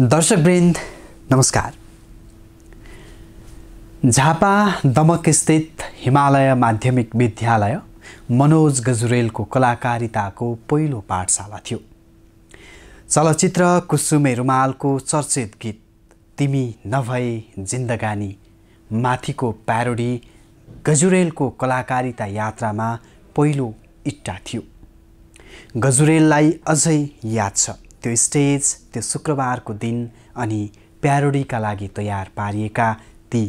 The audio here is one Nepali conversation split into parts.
दर्शक वृन्द नमस्कार झापा दमकस्थित हिमालय माध्यमिक विद्यालय मनोज गजुरेलको कलाकारिताको पहिलो पाठशाला थियो चलचित्र कुसुमे रुमालको चर्चित गीत तिमी नभए जिन्दगानी माथिको प्यारोडी गजुरेलको कलाकारिता यात्रामा पहिलो इट्टा थियो गजुरेललाई अझै याद छ त्यो स्टेज त्यो शुक्रबारको दिन अनि प्यारोडीका लागि तयार पारिएका ती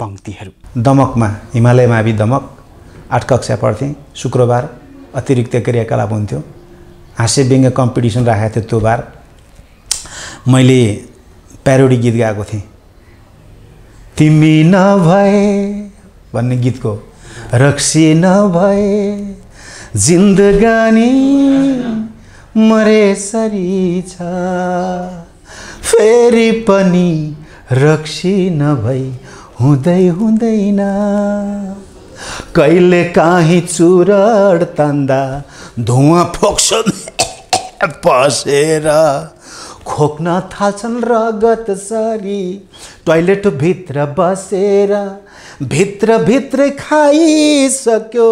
पङ्क्तिहरू दमकमा हिमालय मावि दमक आठ कक्षा पढ्थेँ शुक्रबार अतिरिक्त क्रियाकलाप हुन्थ्यो हाँस्य व्यङ्ग्य कम्पिटिसन राखेको थियो त्यो बार मैले प्यारोडी गीत गाएको थिएँ तिमी नभए भन्ने गीतको रक्सी नभए जिन्दगानी मरेसरी छ फेरि पनि रक्सी नभई हुँदै हुँदैन कहिले काहीँ चुरड तान्दा धुवा फोक्स पसेर खोक्न थाल्छन् रगत सरी टोइलेटभित्र बसेर भित्रभित्रै खाइसक्यो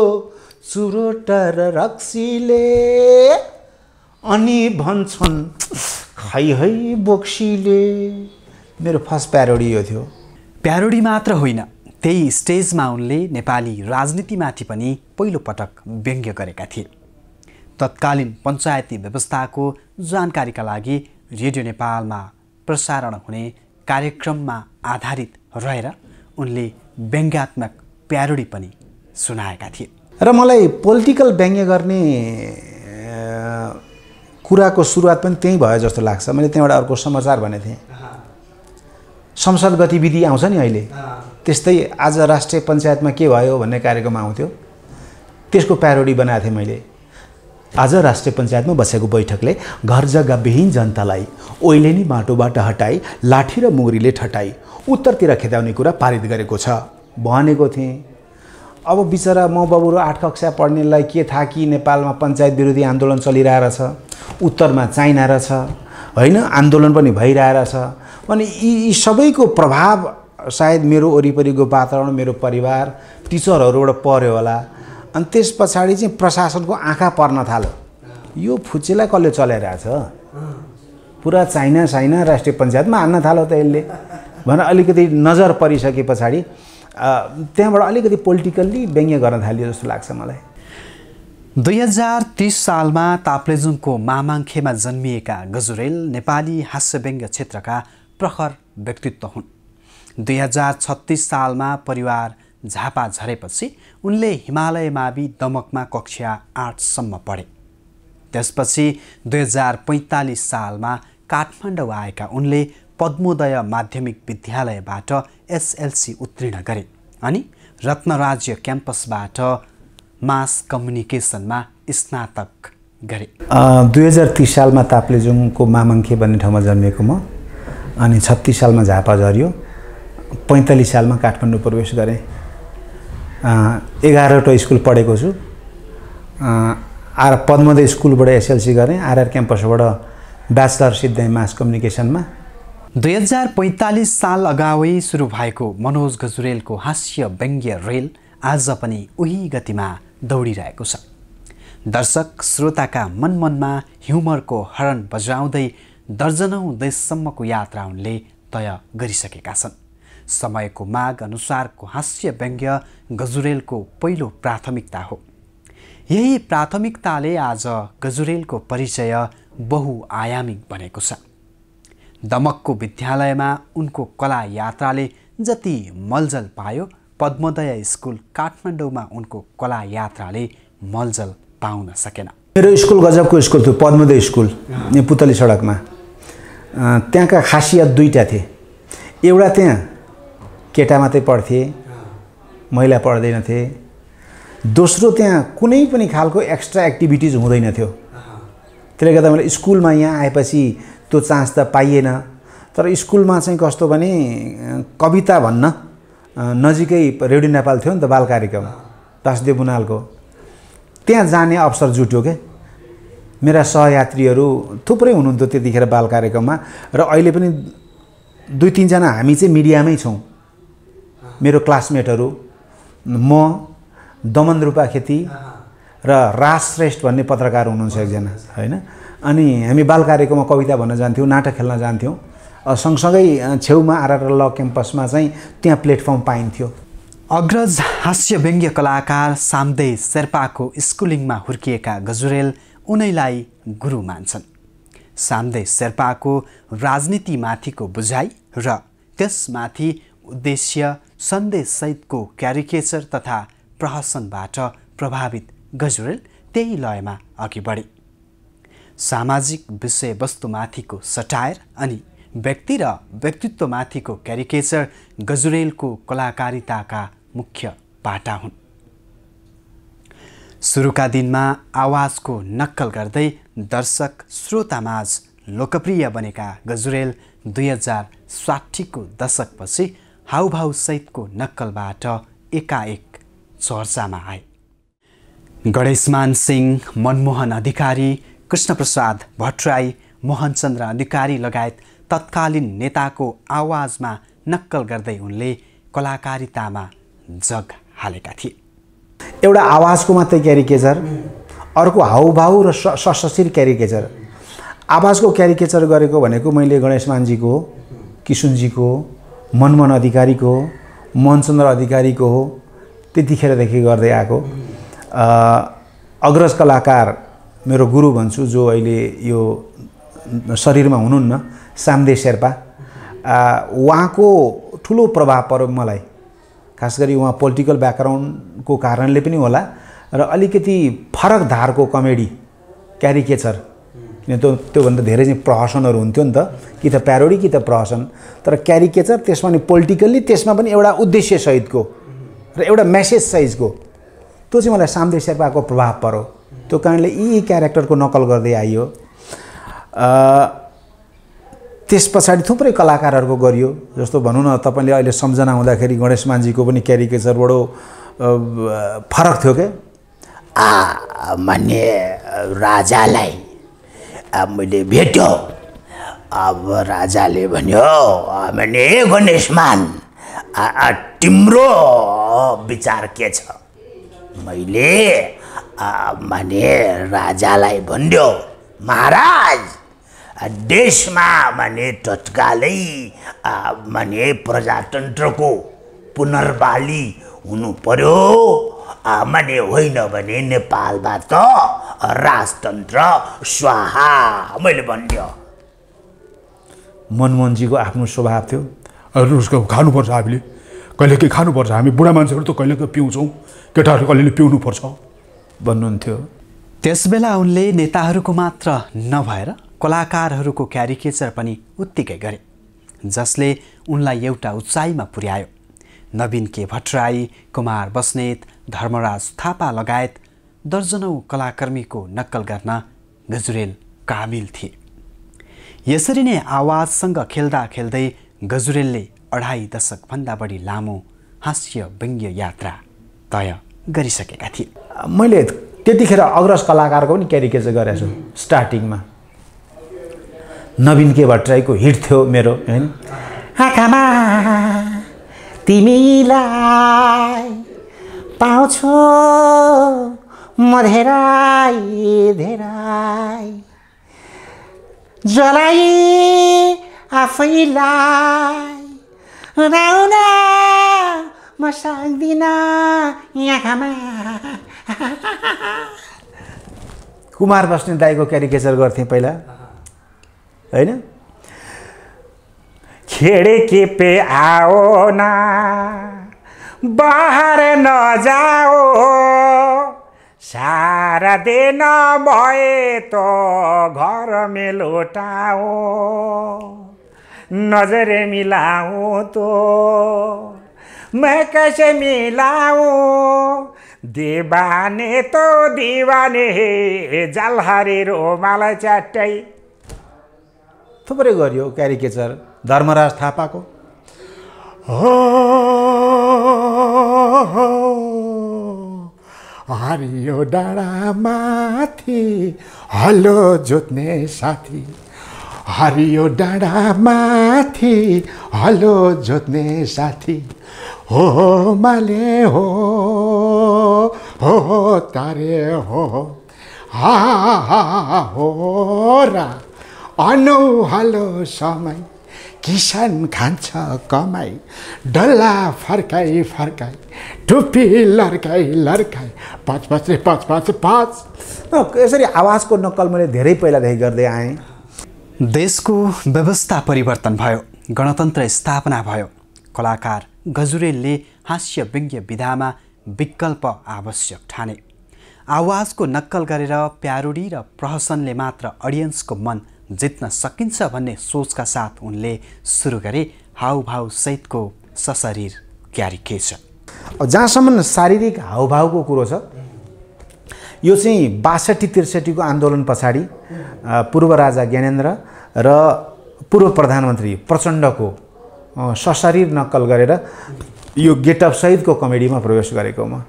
चुरोट र रक्सीले अनि भन्छन् खै है बोक्सीले मेरो फर्स्ट प्यारोडी यो थियो प्यारोडी मात्र होइन त्यही स्टेजमा उनले नेपाली राजनीतिमाथि पनि पहिलोपटक व्यङ्ग्य गरेका थिए तत्कालीन पञ्चायती व्यवस्थाको जानकारीका लागि रेडियो नेपालमा प्रसारण हुने कार्यक्रममा आधारित रहेर उनले व्यङ्ग्यात्मक प्यारोडी पनि सुनाएका थिए र मलाई पोलिटिकल व्यङ्ग्य गर्ने कुराको सुरुवात पनि त्यहीँ भयो जस्तो लाग्छ मैले त्यहाँबाट अर्को समाचार भनेको थिएँ संसद गतिविधि आउँछ नि अहिले त्यस्तै आज राष्ट्रिय पञ्चायतमा के भयो भन्ने कार्यक्रम आउँथ्यो त्यसको प्यारोडी बनाएको थिएँ मैले आज राष्ट्रिय पञ्चायतमा बसेको बैठकले घर जग्गा विहीन जनतालाई ओइले नै माटोबाट हटाई लाठी र मुगरीले ठटाई उत्तरतिर खेदाउने कुरा पारित गरेको छ भनेको थिएँ अब बिचरा म बाबुहरू आठ कक्षा पढ्नेलाई के थाहा कि नेपालमा पञ्चायत विरोधी आन्दोलन चलिरहेछ उत्तरमा चाइना रहेछ होइन आन्दोलन पनि भइरहेछ अनि यी सबैको प्रभाव सायद मेरो वरिपरिको वातावरण मेरो परिवार टिचरहरूबाट पऱ्यो होला अनि त्यस पछाडि चाहिँ प्रशासनको आँखा पर्न थाल्यो यो फुच्चेलाई कसले चलाइरहेछ पुरा चाइना साइना राष्ट्रिय पञ्चायतमा हान्न थाल्यो त यसले भनेर अलिकति नजर परिसके पछाडि त्यहाँबाट अलिकति पोलिटिकल्ली व्यङ्ग्य गर्न थाल्यो जस्तो लाग्छ मलाई दुई हजार तिस सालमा ताप्लेजुङको मामाङ्खेमा जन्मिएका गजुरेल नेपाली हास्य व्यङ्ग्य क्षेत्रका प्रखर व्यक्तित्व हुन् दुई हजार छत्तिस सालमा परिवार झापा झरेपछि उनले हिमालय मावि दमकमा कक्षा आठसम्म पढे त्यसपछि दुई हजार पैँतालिस सालमा काठमाडौँ आएका उनले पद्मोदय माध्यमिक विद्यालयबाट एसएलसी उत्तीर्ण गरे अनि रत्नराज्य क्याम्पसबाट मास कम्युनिकेसनमा स्नातक गरे दुई हजार तिस सालमा ताप्लेजुङको मामाङ्खे भन्ने ठाउँमा जन्मेको म अनि छत्तिस सालमा झापा झऱ्यो पैँतालिस सालमा काठमाडौँ प्रवेश गरेँ एघारवटा स्कुल पढेको छु आर पद्मोदय स्कुलबाट एसएलसी गरेँ आरआर क्याम्पसबाट ब्याचलर सिद्धाइ मास कम्युनिकेसनमा दुई हजार पैँतालिस साल अगावै सुरु भएको मनोज गजुरेलको हास्य व्यङ्ग्य रेल आज पनि उही गतिमा दौडिरहेको छ दर्शक श्रोताका मनमनमा ह्युमरको हरण बजाउँदै दर्जनौँ देशसम्मको यात्रा उनले तय गरिसकेका छन् समयको माग अनुसारको हास्य व्यङ्ग्य गजुरेलको पहिलो प्राथमिकता हो यही प्राथमिकताले आज गजुरेलको परिचय बहुआयामिक बनेको छ दमकको विद्यालयमा उनको कला यात्राले जति मलजल पायो पद्मोदय स्कुल काठमाडौँमा उनको कला यात्राले मलजल पाउन सकेन मेरो स्कुल गजबको स्कुल थियो पद्मोदय स्कुल पुतली सडकमा त्यहाँका खासियत दुईवटा थिए एउटा त्यहाँ केटा मात्रै पढ्थे महिला पढ्दैनथे दोस्रो त्यहाँ कुनै पनि खालको एक्स्ट्रा एक्टिभिटिज हुँदैन थियो त्यसले गर्दा मैले स्कुलमा यहाँ आएपछि त्यो चान्स त पाइएन तर स्कुलमा चाहिँ कस्तो भने कविता भन्न नजिकै रेडियो नेपाल थियो नि त बाल कार्यक्रम वासुदेव बुनालको त्यहाँ जाने अवसर जुट्यो क्या मेरा सहयात्रीहरू थुप्रै हुनुहुन्थ्यो त्यतिखेर बाल कार्यक्रममा र अहिले पनि दुई तिनजना हामी चाहिँ मिडियामै छौँ मेरो क्लासमेटहरू म दमन रूपा खेती र रास श्रेष्ठ भन्ने पत्रकार हुनुहुन्छ एकजना होइन अनि हामी बाल कार्यक्रममा कविता भन्न जान्थ्यौँ नाटक खेल्न जान्थ्यौँ सँगसँगै छेउमा आरआर ल क्याम्पसमा चाहिँ त्यहाँ प्लेटफर्म पाइन्थ्यो अग्रज हास्य व्यङ्ग्य कलाकार साम्दे शेर्पाको स्कुलिङमा हुर्किएका गजुरेल उनैलाई गुरु मान्छन् साम्दे शेर्पाको राजनीतिमाथिको बुझाइ र त्यसमाथि उद्देश्य सन्देशसहितको क्यारिकेचर तथा प्रहसनबाट प्रभावित गजुरेल त्यही लयमा अघि बढे सामाजिक विषयवस्तुमाथिको सटायर अनि व्यक्ति र व्यक्तित्वमाथिको क्यारिकेचर गजुरेलको कलाकारिताका मुख्य पाटा हुन् सुरुका दिनमा आवाजको नक्कल गर्दै दर्शक श्रोतामाझ लोकप्रिय बनेका गजुरेल दुई हजार साठीको दशकपछि हाउभाउसहितको नक्कलबाट एकाएक चर्चामा आए गणेशमान सिंह मनमोहन अधिकारी कृष्णप्रसाद भट्टराई मोहनचन्द्र अधिकारी लगायत तत्कालीन नेताको आवाजमा नक्कल गर्दै उनले कलाकारितामा जग हालेका थिए एउटा आवाजको मात्रै क्यारिकेचर अर्को हाउभाउ र सशिर क्यारिकेचर आवाजको क्यारिकेचर गरेको भनेको मैले गणेशमानजीको किसुनजीको मनमन अधिकारीको मनचन्द्र अधिकारीको हो त्यतिखेरदेखि गर्दै आएको अग्रज कलाकार मेरो गुरु भन्छु जो अहिले यो शरीरमा हुनुहुन्न सामदे शेर्पा उहाँको ठुलो प्रभाव पऱ्यो मलाई खास गरी उहाँ पोलिटिकल ब्याकग्राउन्डको कारणले पनि होला र अलिकति फरक धारको कमेडी क्यारिकेचर किन त्यो त्योभन्दा धेरै चाहिँ प्रहसनहरू हुन्थ्यो नि त कि त प्यारोडी कि त प्रहसन तर क्यारिकेचर त्यसमा नि पोलिटिकल्ली त्यसमा पनि एउटा उद्देश्यसहितको र एउटा मेसेज साइजको त्यो चाहिँ मलाई सामदे शेर्पाको प्रभाव पर्यो त्यो कारणले यी क्यारेक्टरको नकल गर्दै आइयो त्यस पछाडि थुप्रै कलाकारहरूको गरियो जस्तो भनौँ न तपाईँले अहिले सम्झना हुँदाखेरि गणेश मान्जीको पनि बड़ो फरक थियो के आ मान्य राजालाई मैले भेट्यो अब राजाले भन्यो मान्य गणेशमान तिम्रो विचार के छ मैले भने राजालाई भनिदियो महाराज देशमा माने तत्कालै माने प्रजातन्त्रको पुनर्वाली हुनु पर्यो माने होइन भने नेपालबाट राजतन्त्र स्वाहा मैले भनिदियो मनमोहनजीको आफ्नो स्वभाव थियो अरू उसको खानुपर्छ हामीले कहिले के खानुपर्छ हामी बुढा मान्छेहरू त कहिले पिउँछौँ केटाहरू कहिले पिउनुपर्छ भन्नुहुन्थ्यो त्यसबेला उनले नेताहरूको मात्र नभएर कलाकारहरूको क्यारिकेचर पनि उत्तिकै गरे जसले उनलाई एउटा उचाइमा पुर्यायो नवीन के भट्टराई कुमार बस्नेत धर्मराज थापा लगायत दर्जनौ कलाकर्मीको नक्कल गर्न गजुरेल काबिल थिए यसरी नै आवाजसँग खेल्दा खेल्दै गजुरेलले अढाई दशकभन्दा बढी लामो हास्य व्यङ्ग्य यात्रा तय गरिसकेका थिए मैले त्यतिखेर अग्रज कलाकारको पनि क्यारिकेचर गरेको छु स्टार्टिङमा नवीन के भट्टराईको हिट थियो मेरो होइन आँखामा तिमीलाई पाउँछु म धेरै धेरै जलाइ आफैलाई राउना म सक्दिनँ यहाँमा कुमार बस्ने दाईको क्यारिकेचर गर्थेँ पहिला होइन खेडे पे आओ न बाहर नजाओ सारा दिन भए त घर मे लोटाओ नजर मिलाओ तो मैं कैसे मिलाऊ दिवाने तो दिवाने रो रोमालाई च्याट्याई थुप्रै गरियो क्यारिकेचर धर्मराज थापाको हरियो हरियो माथि हलो जोत्ने साथी हरियो माथि हलो जोत्ने साथी माले हो हो तारे हो हा हो र अनौहालो समय किसान खान्छ कमाई डल्ला फर्काई फर्काई टुप्पी लर्काई लर्काई पाँच पाँच पाँच पाँच पाँच यसरी आवाजको नक्कल मैले धेरै पहिलादेखि गर्दै आएँ देशको व्यवस्था परिवर्तन भयो गणतन्त्र स्थापना भयो कलाकार गजुरेलले विज्ञ विधामा विकल्प आवश्यक ठाने आवाजको नक्कल गरेर प्यारोडी र प्रहसनले मात्र अडियन्सको मन जित्न सकिन्छ भन्ने सोचका साथ उनले सुरु गरे सहितको सशरीर क्यारिकेचर जहाँसम्म शारीरिक हाउभावको कुरो छ यो चाहिँ बासठी त्रिसठीको आन्दोलन पछाडि पूर्व राजा ज्ञानेन्द्र र पूर्व प्रधानमन्त्री प्रचण्डको सशरीर नक्कल गरेर यो गेटअपसहितको कमेडीमा प्रवेश गरेको म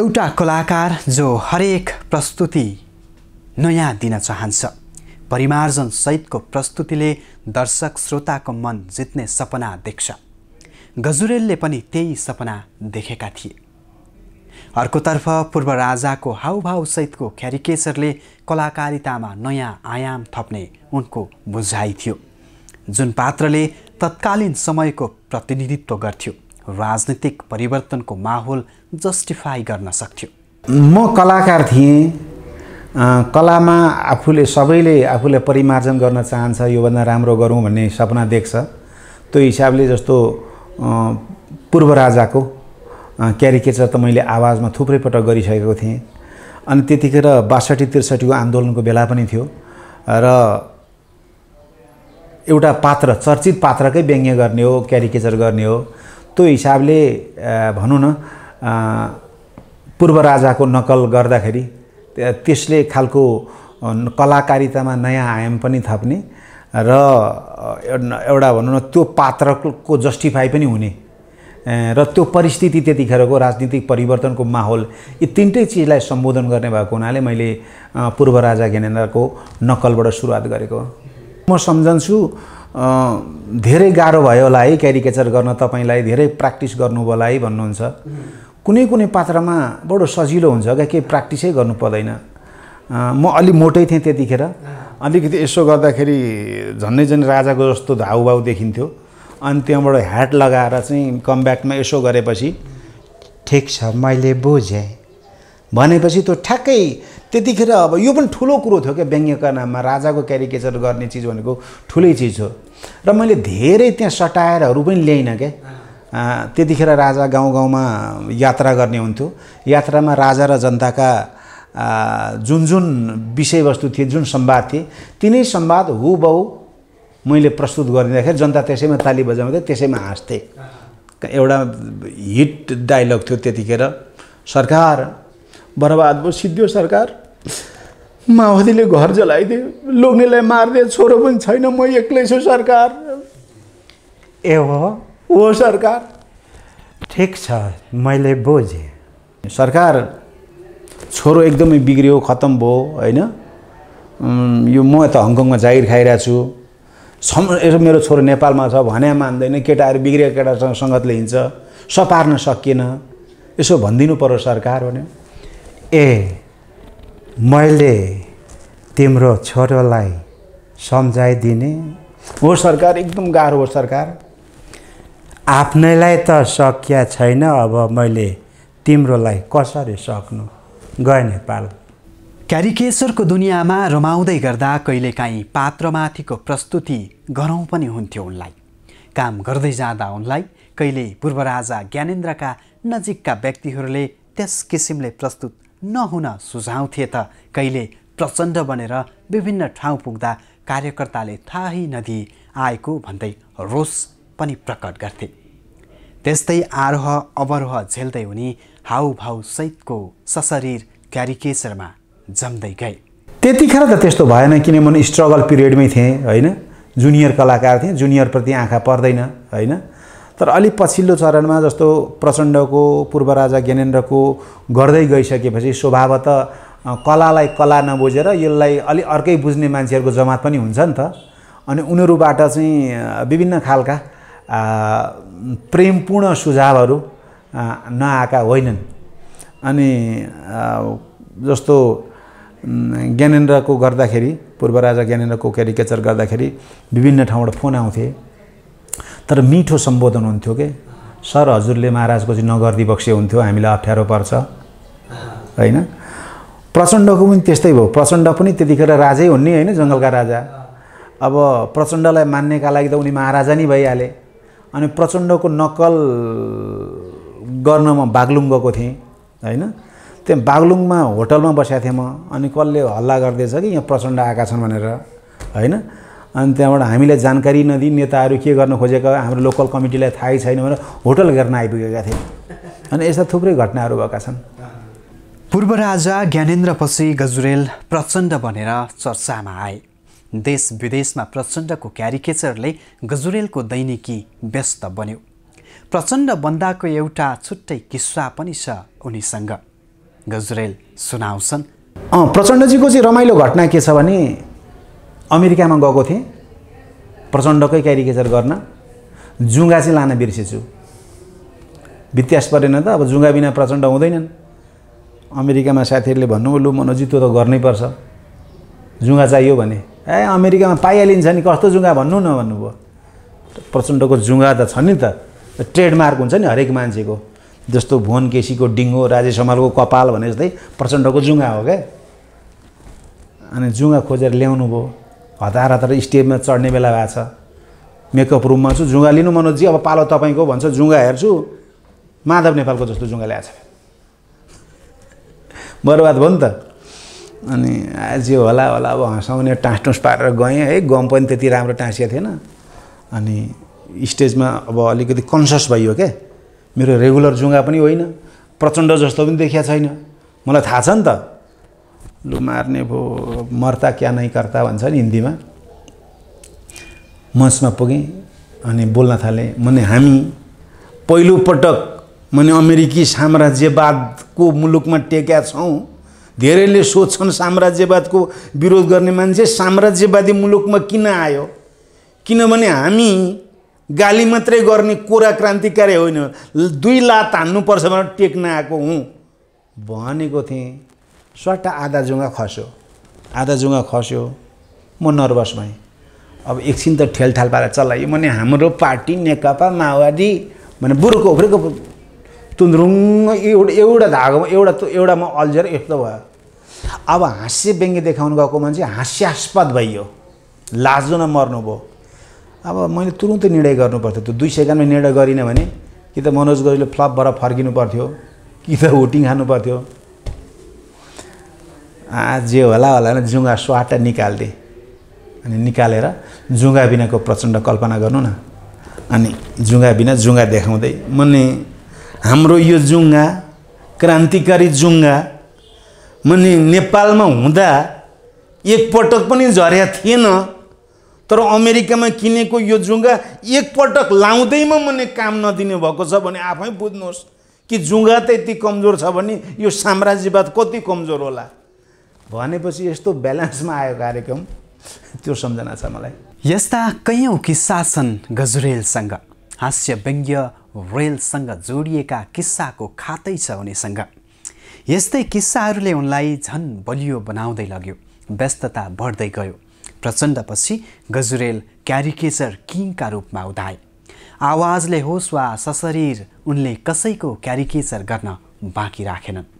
एउटा कलाकार जो हरेक प्रस्तुति नयाँ दिन चाहन्छ परिमार्जन सहितको प्रस्तुतिले दर्शक श्रोताको मन जित्ने सपना देख्छ गजुरेलले पनि त्यही सपना देखेका थिए अर्कोतर्फ पूर्व राजाको हाउभाउसहितको क्यारिकेचरले कलाकारितामा नयाँ आयाम थप्ने उनको बुझाइ थियो जुन पात्रले तत्कालीन समयको प्रतिनिधित्व गर्थ्यो राजनीतिक परिवर्तनको माहौल जस्टिफाई गर्न सक्थ्यो म कलाकार थिएँ कलामा आफूले सबैले आफूले परिमार्जन गर्न चाहन्छ योभन्दा राम्रो गरौँ भन्ने सपना देख्छ त्यो हिसाबले जस्तो पूर्व राजाको क्यारिकेचर त मैले आवाजमा थुप्रै पटक गरिसकेको थिएँ अनि त्यतिखेर बासठी त्रिसठीको आन्दोलनको बेला पनि थियो र एउटा पात्र चर्चित पात्रकै व्यङ्ग्य गर्ने हो क्यारिकेचर गर्ने हो त्यो हिसाबले भनौँ न पूर्व राजाको नकल गर्दाखेरि त्यसले खालको कलाकारितामा नयाँ आयाम पनि थप्ने र एउटा भनौँ न त्यो पात्रको जस्टिफाई पनि हुने र त्यो परिस्थिति त्यतिखेरको राजनीतिक परिवर्तनको माहौल यी तिनटै चिजलाई सम्बोधन गर्ने भएको हुनाले मैले पूर्व राजा ज्ञानेन्द्रको नकलबाट सुरुवात गरेको म सम्झन्छु धेरै गाह्रो भयो होला है क्यारिकेचर गर्न तपाईँलाई धेरै प्र्याक्टिस गर्नु होला है भन्नुहुन्छ कुनै कुनै पात्रमा बडो सजिलो हुन्छ क्या केही प्र्याक्टिसै गर्नु पर्दैन म अलि मोटै थिएँ त्यतिखेर अलिकति यसो गर्दाखेरि झन्डै झन् राजाको जस्तो धाउभाउ देखिन्थ्यो अनि त्यहाँबाट ह्याट लगाएर चाहिँ कमब्याकमा यसो गरेपछि ठिक छ मैले बुझेँ भनेपछि त्यो ठ्याक्कै त्यतिखेर अब यो पनि ठुलो कुरो थियो क्या व्यङ्ग्यका नाममा राजाको क्यारिकेचर गर्ने चिज भनेको ठुलै चिज हो र मैले धेरै त्यहाँ सटायरहरू पनि ल्याइनँ क्या त्यतिखेर राजा गाउँ गाउँमा यात्रा गर्ने हुन्थ्यो यात्रामा राजा र जनताका जुन जुन विषयवस्तु थिए जुन सम्वाद थिए तिनै सम्वाद हुबहु मैले प्रस्तुत गरिँदाखेरि जनता त्यसैमा ताली बजाउँथे त्यसैमा हाँस्थेँ एउटा हिट डाइलग थियो त्यतिखेर सरकार बर्बाद भयो सिद्धियो सरकार माओवादीले घर जलाइदियो लोग्नेलाई मारिदियो छोरो पनि छैन म एक्लै छु सरकार ए हो हो सरकार ठिक छ मैले बुझेँ सरकार छोरो एकदमै बिग्रियो खत्तम भयो होइन यो म त हङकङमा जागिर खाइरहेको छु सम मेरो छोरो नेपालमा छ भने मान्दैन केटाहरू बिग्रिएको केटासँग सङ्गतले हिँड्छ सपार्न सकिएन यसो भनिदिनु पर्यो सरकार भन्यो ए मैले तिम्रो छोरोलाई सम्झाइदिने हो सरकार एकदम गाह्रो हो सरकार आफ्नैलाई त सकिया छैन अब मैले तिम्रोलाई कसरी सक्नु गएँ नेपाल क्यारिकेसरको दुनियाँमा रमाउँदै गर्दा कहिलेकाहीँ पात्रमाथिको प्रस्तुति गरौँ पनि हुन्थ्यो उनलाई काम गर्दै जाँदा उनलाई कहिले पूर्व राजा ज्ञानेन्द्रका नजिकका व्यक्तिहरूले त्यस किसिमले प्रस्तुत नहुन सुझाउँथे त कहिले प्रचण्ड बनेर विभिन्न ठाउँ पुग्दा कार्यकर्ताले थाहै नदिए आएको भन्दै रोष पनि प्रकट गर्थे त्यस्तै आरोह अवरोह झेल्दै उनी सहितको सशरीर क्यारिकेचरमा जम्दै गए त्यतिखेर त त्यस्तो भएन किनभने स्ट्रगल पिरियडमै थिएँ होइन जुनियर कलाकार थिएँ जुनियरप्रति आँखा पर्दैन होइन तर अलि पछिल्लो चरणमा जस्तो प्रचण्डको पूर्व राजा ज्ञानेन्द्रको गर्दै गइसकेपछि स्वभावत कलालाई कला नबुझेर यसलाई अलि अर्कै बुझ्ने मान्छेहरूको जमात पनि हुन्छ नि त अनि उनीहरूबाट चाहिँ विभिन्न खालका प्रेमपूर्ण सुझावहरू नआएका होइनन् अनि जस्तो ज्ञानेन्द्रको गर्दाखेरि पूर्व राजा ज्ञानेन्द्रको क्यारिकेचर गर्दाखेरि विभिन्न ठाउँबाट फोन आउँथे तर मिठो सम्बोधन हुन्थ्यो के सर हजुरले महाराजको चाहिँ नगर्दी बक्से हुन्थ्यो हामीलाई अप्ठ्यारो पर्छ होइन प्रचण्डको पनि त्यस्तै भयो प्रचण्ड पनि त्यतिखेर राजै हुन् नि होइन जङ्गलका राजा अब प्रचण्डलाई मान्नेका लागि त उनी महाराजा नै भइहाले अनि प्रचण्डको नक्कल गर्न म बागलुङ गएको थिएँ होइन त्यहाँ बागलुङमा होटलमा बसेको थिएँ म अनि कसले हल्ला गर्दैछ कि यहाँ प्रचण्ड आएका छन् भनेर होइन अनि त्यहाँबाट हामीलाई जानकारी नदिई नेताहरू के गर्न खोजेका हाम्रो लोकल कमिटीलाई थाहै छैन भनेर होटल गर्न आइपुगेका थिए अनि यस्ता थुप्रै घटनाहरू भएका छन् पूर्व राजा ज्ञानेन्द्रपछि गजुरेल प्रचण्ड भनेर चर्चामा आए देश विदेशमा प्रचण्डको क्यारिकेचरले गजुरेलको दैनिकी व्यस्त बन्यो प्रचण्ड बन्दाको एउटा छुट्टै किस्सा पनि छ उनीसँग गजुरेल सुनाउँछन् प्रचण्डजीको चाहिँ रमाइलो घटना के छ भने अमेरिकामा गएको थिएँ प्रचण्डकै क्यारिकेचर गर्न जुङ्गा चाहिँ लान बिर्सेछु वित्यास परेन त अब जुङ्गा बिना प्रचण्ड हुँदैनन् अमेरिकामा साथीहरूले भन्नु लु मनोजी त्यो त गर्नैपर्छ जुङ्गा चाहियो भने ए अमेरिकामा पाइहालिन्छ नि कस्तो जुङ्गा भन्नु न भन्नुभयो प्रचण्डको जुङ्गा त छ नि त ट्रेडमार्क हुन्छ नि हरेक मान्छेको जस्तो भुवन केसीको डिङ्गो राजेश समालको कपाल भने जस्तै प्रचण्डको जुङ्गा हो क्या अनि जुङ्गा खोजेर ल्याउनु भयो हतार हतार स्टेजमा चढ्ने बेला भएको छ मेकअप रुममा छु जुङ्गा लिनु मनोजी अब पालो तपाईँको भन्छ जुङ्गा हेर्छु माधव नेपालको जस्तो जुङ्गा ल्याएको छ बर्बाद भयो नि त अनि आज होला होला अब हँसाउने टाँस टुँस पारेर गएँ है गम पनि त्यति राम्रो टाँसिएको थिएन अनि स्टेजमा अब अलिकति कन्सियस भइयो क्या मेरो रेगुलर जुङ्गा पनि होइन प्रचण्ड जस्तो पनि देखिया छैन मलाई थाहा छ नि त लु मार्ने भयो मर्ता क्या नै कर्ता भन्छ नि हिन्दीमा मञ्चमा पुगेँ अनि बोल्न थालेँ मैले हामी पहिलोपटक मैले अमेरिकी साम्राज्यवादको मुलुकमा टेकेका छौँ धेरैले सोध्छन् साम्राज्यवादको विरोध गर्ने मान्छे साम्राज्यवादी मुलुकमा किन आयो किनभने हामी गाली मात्रै गर्ने कोरा क्रान्तिकारी होइन दुई लात हान्नुपर्छ भनेर टेक्न आएको हुँ भनेको थिएँ स्वाट आधा जुङ्गा खस्यो आधा जुङ्गा खस्यो म नर्भस भएँ अब एकछिन त ठेलठाल पारेर चलायो भने हाम्रो पार्टी नेकपा माओवादी भने बुरुको उफ्रेको तुन्द्रुङ एउटा एउटा धागोमा एउटा एउटामा अल्झेर यस्तो भयो अब हाँस्य व्यङ्ग्य देखाउनु गएको मान्छे हास्यास्पद भइयो लाजो न मर्नुभयो अब मैले तुरुन्तै निर्णय गर्नुपर्थ्यो त्यो दुई सेकेन्डमा निर्णय गरिनँ भने कि त मनोज गोरीले फ्लपबाट फर्किनु पर्थ्यो कि त होटिङ खानु पर्थ्यो आज जे होला होला होइन जुङ्गा स्वाट निकालिदिए अनि निकालेर जुङ्गा बिनाको प्रचण्ड कल्पना गर्नु न अनि जुङ्गा बिना जुङ्गा देखाउँदै मुनि हाम्रो यो जुङ्गा क्रान्तिकारी जुङ्गा मुनि नेपालमा हुँदा एकपटक पनि झर्या थिएन तर अमेरिकामा किनेको यो जुङ्गा एकपटक लाउँदैमा मैले काम नदिने भएको छ भने आफै बुझ्नुहोस् कि जुङ्गा त यति कमजोर छ भने यो साम्राज्यवाद कति कमजोर होला भनेपछि यस्तो ब्यालेन्समा आयो कार्यक्रम त्यो सम्झना छ मलाई यस्ता कैयौँ किस्सा छन् गजुरेलसँग हास्य व्यङ्ग्य रेलसँग जोडिएका किस्साको खातै छ उनीसँग यस्तै किस्साहरूले उनलाई झन बलियो बनाउँदै लग्यो व्यस्तता बढ्दै गयो प्रचण्डपछि गजुरेल क्यारिकेचर किङका रूपमा उदाए आवाजले होस् वा सशरीर उनले कसैको क्यारिकेचर गर्न बाँकी राखेनन्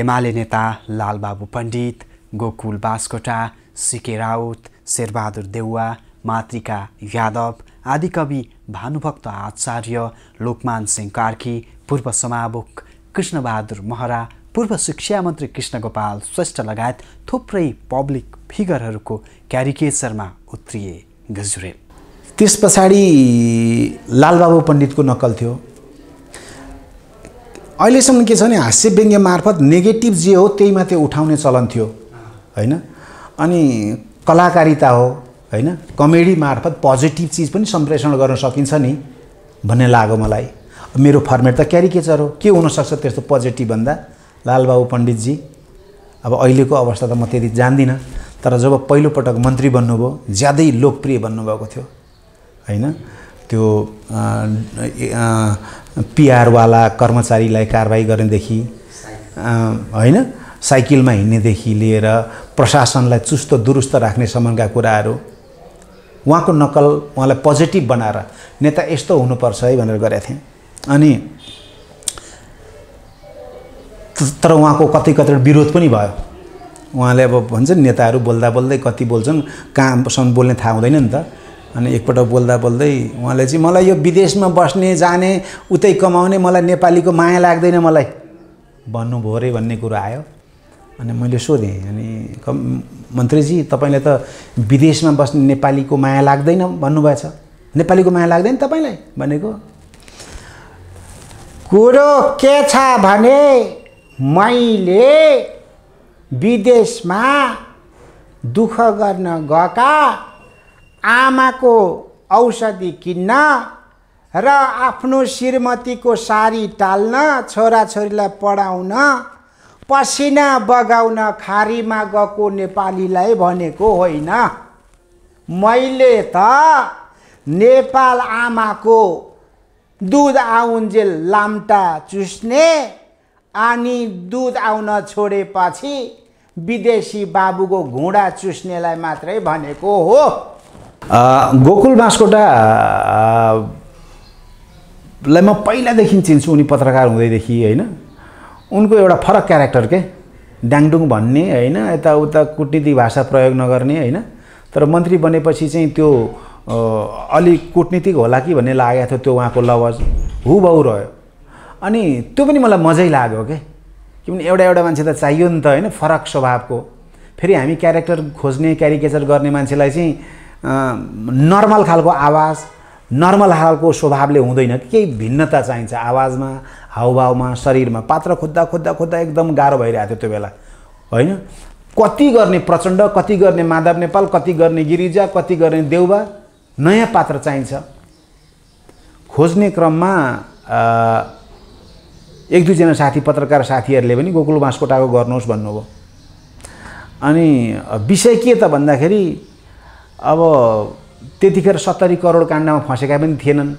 एमाले नेता लालबाबु पण्डित गोकुल बास्कोटा सिके राउत शेरबहादुर देउवा मातृका यादव आदिकवि भानुभक्त आचार्य लोकमान सिंह कार्की पूर्व समावक कृष्णबहादुर महरा पूर्व शिक्षा मन्त्री कृष्ण गोपाल श्रेष्ठ लगायत थुप्रै पब्लिक फिगरहरूको क्यारिकेचरमा उत्रिए गजुरेल त्यस पछाडि लालबाबु पण्डितको नकल थियो अहिलेसम्म के छ भने हास्य व्यङ्ग्य मार्फत नेगेटिभ जे हो त्यही माथि उठाउने चलन थियो होइन अनि कलाकारिता हो होइन कमेडी मार्फत पोजिटिभ चिज पनि सम्प्रेषण गर्न सकिन्छ नि भन्ने लाग्यो मलाई मेरो फर्मेट त क्यारिकेचर हो के हुनसक्छ त्यस्तो पोजिटिभ भन्दा लालबाबु पण्डितजी अब अहिलेको अवस्था त म त्यति जान्दिनँ तर जब पहिलोपटक मन्त्री बन्नुभयो ज्यादै लोकप्रिय बन्नुभएको थियो होइन त्यो पिआरवाला कर्मचारीलाई कारवाही गर्नेदेखि होइन साइकलमा हिँड्नेदेखि लिएर प्रशासनलाई चुस्त दुरुस्त राख्नेसम्मका कुराहरू उहाँको नकल उहाँलाई पोजिटिभ बनाएर नेता यस्तो हुनुपर्छ है भनेर गरेका थिएँ अनि तर उहाँको कति कति विरोध पनि भयो उहाँले अब भन्छ नेताहरू बोल्दा बोल्दै कति बोल्छन् कहाँसम्म बोल्ने थाहा हुँदैन नि त अनि एकपल्ट बोल्दा बोल्दै उहाँले चाहिँ मलाई यो विदेशमा बस्ने जाने उतै कमाउने मलाई नेपालीको माया लाग्दैन मलाई भन्नुभयो अरे भन्ने कुरो आयो अनि मैले सोधेँ अनि कम मन्त्रीजी तपाईँले त विदेशमा बस्ने नेपालीको माया लाग्दैन भन्नुभएछ नेपालीको माया लाग्दैन तपाईँलाई भनेको कुरो के छ भने मैले विदेशमा दुःख गर्न गएका आमाको औषधि किन्न र आफ्नो श्रीमतीको सारी टाल्न छोराछोरीलाई पढाउन पसिना बगाउन खारीमा गएको नेपालीलाई भनेको होइन मैले त नेपाल आमाको दुध आउन्जेल लाम्टा चुस्ने अनि दुध आउन छोडेपछि विदेशी बाबुको घुँडा चुस्नेलाई मात्रै भनेको हो गोकुल बाँसकोटा लाई म पहिलादेखि चिन्छु उनी पत्रकार हुँदैदेखि होइन उनको एउटा फरक क्यारेक्टर के ड्याङडुङ भन्ने होइन यताउता कुटनीतिक भाषा प्रयोग नगर्ने होइन तर मन्त्री बनेपछि चाहिँ त्यो अलिक कुटनीतिक होला कि भन्ने लागेको थियो त्यो उहाँको लवज हुबाउ रह्यो अनि त्यो पनि मलाई मजै लाग्यो के किनभने एउटा एउटा मान्छे त चाहियो नि त होइन फरक स्वभावको फेरि हामी क्यारेक्टर खोज्ने क्यारिकेचर गर्ने मान्छेलाई चाहिँ नर्मल खालको आवाज नर्मल खालको स्वभावले हुँदैन केही भिन्नता चाहिन्छ आवाजमा हाउभावमा शरीरमा पात्र खोज्दा खोज्दा खोज्दा एकदम गाह्रो भइरहेको थियो त्यो बेला होइन कति गर्ने प्रचण्ड कति गर्ने माधव नेपाल कति गर्ने गिरिजा कति गर्ने देउबा नयाँ पात्र चाहिन्छ खोज्ने क्रममा एक दुईजना साथी पत्रकार साथीहरूले पनि गोकुल बाँसकोटाको गर्नुहोस् भन्नुभयो अनि विषय के त भन्दाखेरि अब त्यतिखेर सत्तरी करोड काण्डमा फँसेका पनि थिएनन्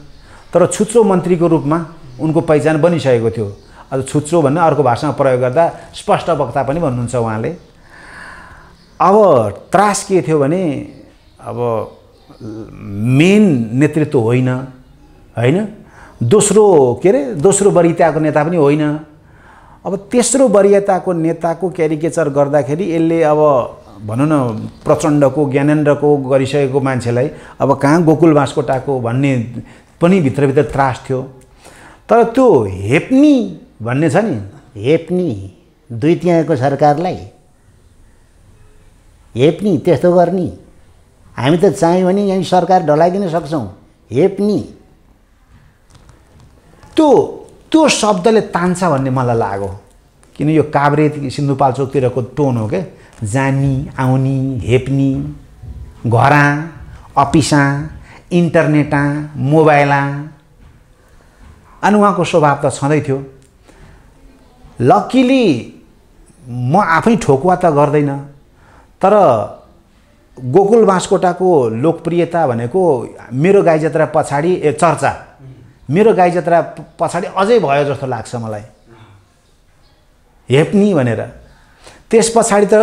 तर छुच्चो मन्त्रीको रूपमा उनको पहिचान बनिसकेको थियो अब छुच्चो भन्ने अर्को भाषामा प्रयोग गर्दा स्पष्ट वक्ता पनि भन्नुहुन्छ उहाँले अब त्रास के थियो भने अब मेन नेतृत्व होइन होइन दोस्रो के अरे दोस्रो वरियताको नेता पनि होइन अब तेस्रो वरियताको नेताको क्यारिकेचर गर्दाखेरि यसले अब भनौँ न प्रचण्डको ज्ञानेन्द्रको गरिसकेको मान्छेलाई अब कहाँ गोकुल बाँसको टाको भन्ने पनि भित्रभित्र त्रास थियो तर त्यो हेप्नी भन्ने छ नि हेप्नी दुई तिहाँको सरकारलाई हेप्नी त्यस्तो गर्ने हामी त चाह्यौँ भने यहीँ सरकार ढलाइदिन सक्छौँ हेप्नी त्यो त्यो शब्दले तान्छ भन्ने मलाई लाग्यो किन यो काभ्रे सिन्धुपाल्चोकतिरको टोन हो क्या जानी आउने हेप्ने घरा अफिसा इन्टरनेटा मोबाइला अनि उहाँको स्वभाव त छँदै थियो लक्कीली म आफै ठोकुवा त गर्दैन तर गोकुल बाँसकोटाको लोकप्रियता भनेको मेरो गाई जात्रा पछाडि ए चर्चा मेरो गाई जात्रा पछाडि अझै भयो जस्तो लाग्छ मलाई हेप्नी भनेर त्यस पछाडि त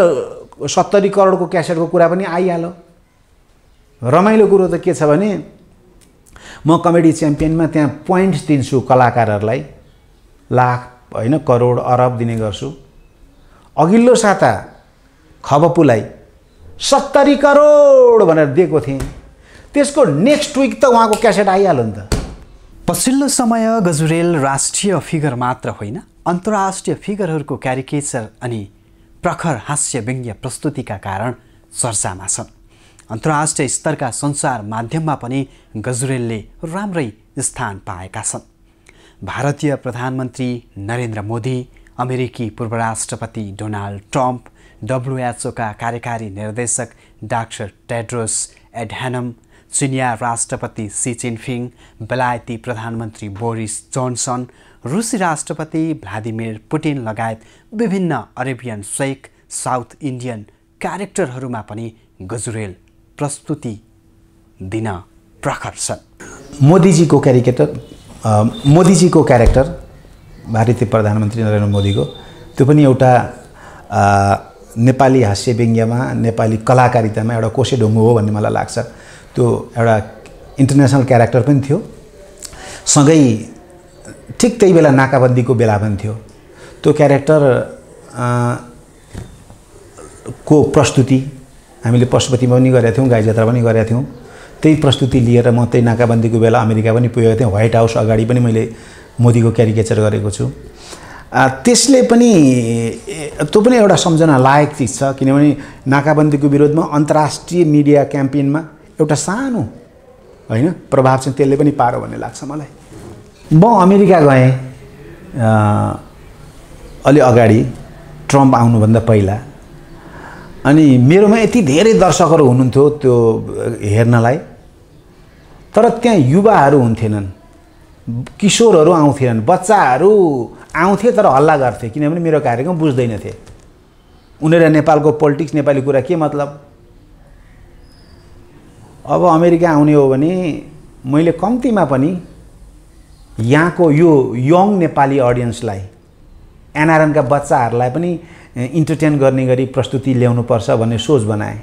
सत्तरी करोडको क्यासेटको कुरा पनि आइहाल्यो रमाइलो कुरो त के छ भने म कमेडी च्याम्पियनमा त्यहाँ पोइन्ट्स दिन्छु कलाकारहरूलाई लाख होइन करोड अरब दिने गर्छु अघिल्लो साता खबपुलाई सत्तरी करोड भनेर दिएको थिएँ त्यसको नेक्स्ट विक त उहाँको क्यासेट आइहाल्यो नि त पछिल्लो समय गजुरेल राष्ट्रिय फिगर मात्र होइन अन्तर्राष्ट्रिय फिगरहरूको क्यारिकेचर अनि प्रखर हास्य व्यङ्ग्य प्रस्तुतिका कारण चर्चामा छन् अन्तर्राष्ट्रिय स्तरका सञ्चार माध्यममा पनि गजुरेलले राम्रै स्थान पाएका छन् भारतीय प्रधानमन्त्री नरेन्द्र मोदी अमेरिकी पूर्व राष्ट्रपति डोनाल्ड ट्रम्प डब्लुएचओका कार्यकारी निर्देशक डाक्टर टेड्रोस एडहेनम चिनिया राष्ट्रपति सी चिनफिङ बेलायती प्रधानमन्त्री बोरिस जोन्सन रुसी राष्ट्रपति भ्लादिमिर पुटिन लगायत विभिन्न अरेबियन सैक साउथ इन्डियन क्यारेक्टरहरूमा पनि गजुरेल प्रस्तुति दिन प्रखर छन् मोदीजीको क्यारिकेटर मोदीजीको क्यारेक्टर भारतीय प्रधानमन्त्री नरेन्द्र मोदीको त्यो पनि एउटा नेपाली हास्य व्यङ्ग्यमा नेपाली कलाकारितामा एउटा कोसे ढुङ्गो हो भन्ने मलाई लाग्छ त्यो एउटा इन्टरनेसनल क्यारेक्टर पनि थियो सँगै ठिक त्यही बेला नाकाबन्दीको बेला पनि थियो त्यो क्यारेक्टर को प्रस्तुति हामीले पशुपतिमा पनि गरेका थियौँ गाई जात्रा पनि गरेका थियौँ त्यही प्रस्तुति लिएर म त्यही नाकाबन्दीको बेला अमेरिका पनि पुगेको थिएँ व्हाइट हाउस अगाडि पनि मैले मोदीको क्यारिकेचर गरेको छु त्यसले पनि त्यो पनि एउटा सम्झना लायक चिज छ किनभने नाकाबन्दीको विरोधमा अन्तर्राष्ट्रिय मिडिया क्याम्पेनमा एउटा सानो होइन प्रभाव चाहिँ त्यसले पनि पारो भन्ने लाग्छ मलाई म अमेरिका गएँ अलि अगाडि ट्रम्प आउनुभन्दा पहिला अनि मेरोमा यति धेरै दर्शकहरू हुनुहुन्थ्यो त्यो हेर्नलाई तर त्यहाँ युवाहरू हुन्थेनन् किशोरहरू आउँथेनन् बच्चाहरू आउँथे तर हल्ला गर्थे किनभने मेरो कार्यक्रम बुझ्दैनथे उनीहरू नेपालको पोलिटिक्स नेपाली कुरा के मतलब अब अमेरिका आउने हो भने मैले कम्तीमा पनि यहाँको यो यङ नेपाली अडियन्सलाई एनआरएनका बच्चाहरूलाई पनि इन्टरटेन गर्ने गरी प्रस्तुति ल्याउनुपर्छ भन्ने सोच बनाएँ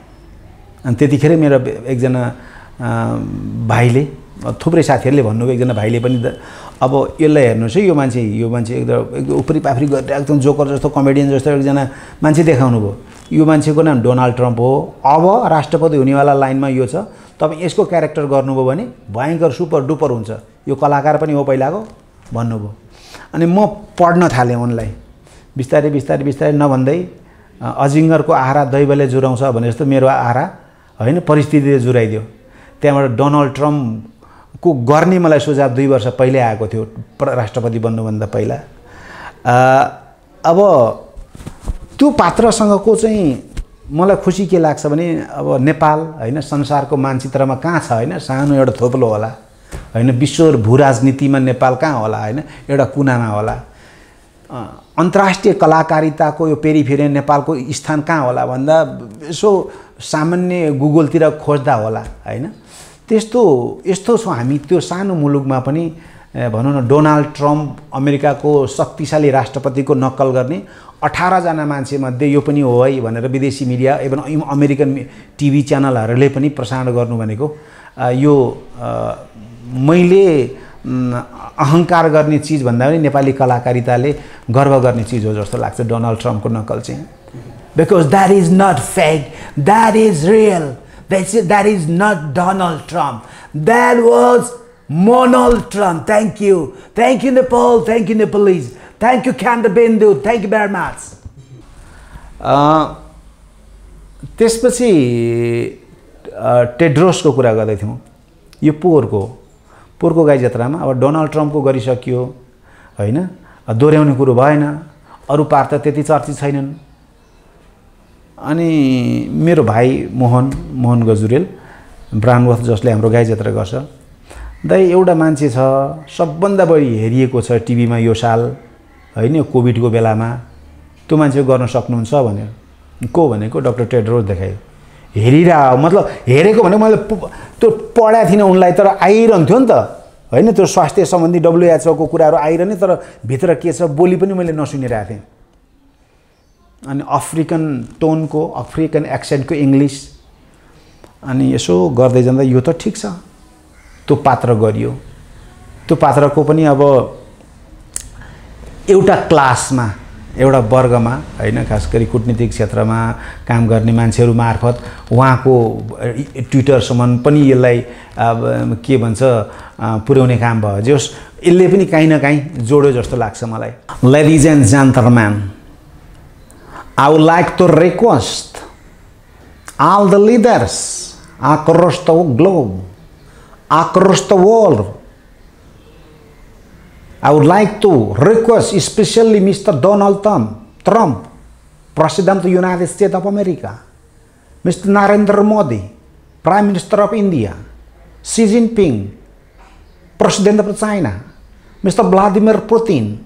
अनि त्यतिखेरै मेरो एकजना भाइले थुप्रै साथीहरूले भन्नुभयो एकजना भाइले पनि अब यसलाई हेर्नुहोस् है यो मान्छे यो मान्छे एकदम एकदम उफ्री पाफ्री गरेर एकदम जोकर जस्तो कमेडियन जस्तो एकजना मान्छे देखाउनु भयो यो मान्छेको नाम डोनाल्ड ट्रम्प हो अब राष्ट्रपति हुनेवाला लाइनमा यो छ तपाईँ यसको क्यारेक्टर गर्नुभयो भने भयङ्कर सुपर डुपर हुन्छ यो कलाकार पनि हो पहिलाको भन्नुभयो अनि म पढ्न थालेँ उनलाई बिस्तारै बिस्तारै बिस्तारै नभन्दै अजिङ्गरको आहारा दैवले जुराउँछ भने जस्तो मेरो आहारा होइन परिस्थितिले जुराइदियो त्यहाँबाट डोनाल्ड ट्रम्पको गर्ने मलाई सुझाव दुई वर्ष पहिल्यै आएको थियो राष्ट्रपति बन्नुभन्दा पहिला अब त्यो पात्रसँगको चाहिँ मलाई खुसी के लाग्छ भने अब नेपाल होइन संसारको मानचित्रमा कहाँ छ होइन सानो एउटा थोप्लो होला होइन विश्व भूराजनीतिमा नेपाल कहाँ होला होइन एउटा कुनामा होला अन्तर्राष्ट्रिय कलाकारिताको यो पेरिफेरि नेपालको स्थान कहाँ होला भन्दा यसो सामान्य गुगलतिर खोज्दा होला होइन त्यस्तो यस्तो छौँ हामी त्यो सानो मुलुकमा पनि भनौँ न डोनाल्ड ट्रम्प अमेरिकाको शक्तिशाली राष्ट्रपतिको नक्कल गर्ने अठारजना मान्छेमध्ये यो पनि हो है भनेर विदेशी मिडिया इभन अमेरिकन टिभी च्यानलहरूले पनि प्रसारण गर्नु भनेको यो मैले अहङ्कार गर्ने चिज भन्दा पनि नेपाली कलाकारिताले गर्व गर्ने चिज हो जस्तो लाग्छ डोनाल्ड ट्रम्पको नकल चाहिँ because that is not fact that is real that is that is not Donald Trump that was Monald Trump thank you thank you Nepal thank you Nepalese thank you the बेन्दु थ्याङ्क यू भेरी मच त्यसपछि टेड्रोसको कुरा गर्दै थियौँ यो पोहोरको पोहोरको गाई जात्रामा अब डोनाल्ड ट्रम्पको गरिसकियो होइन दोहोऱ्याउने कुरो भएन अरू पार त त्यति चर्चित छैनन् अनि मेरो भाइ मोहन मोहन गजुरेल ब्रान्डवर्थ जसले हाम्रो गाई जात्रा गर्छ दाइ एउटा मान्छे छ सबभन्दा बढी हेरिएको छ टिभीमा यो साल होइन कोभिडको बेलामा त्यो मान्छे गर्न सक्नुहुन्छ भनेर को भनेको डक्टर टेड्रोज देखायो हेरिरह मतलब हेरेको भने मैले त्यो पढाएको थिइनँ उनलाई तर आइरहन्थ्यो नि त होइन त्यो स्वास्थ्य सम्बन्धी डब्लुएचओको कुराहरू आइरहने तर भित्र के छ बोली पनि मैले नसुनिरहेको थिएँ अनि अफ्रिकन टोनको अफ्रिकन एक्सेन्टको इङ्ग्लिस अनि यसो गर्दै जाँदा यो त ठिक छ त्यो पात्र गरियो त्यो पात्रको पनि अब एउटा क्लासमा एउटा वर्गमा होइन खास गरी कुटनीतिक क्षेत्रमा काम गर्ने मान्छेहरू मार्फत उहाँको ट्विटरसम्म पनि यसलाई के भन्छ पुर्याउने काम भयो जोस् यसले पनि काहीँ न काहीँ जोड्यो जस्तो लाग्छ मलाई ladies and gentleman I would like to request all the leaders across the globe across the world I would like to request especially Mr. Donald Trump, Trump President of the United States of America, Mr. Narendra Modi, Prime Minister of India, Xi Jinping, President of China, Mr. Vladimir Putin,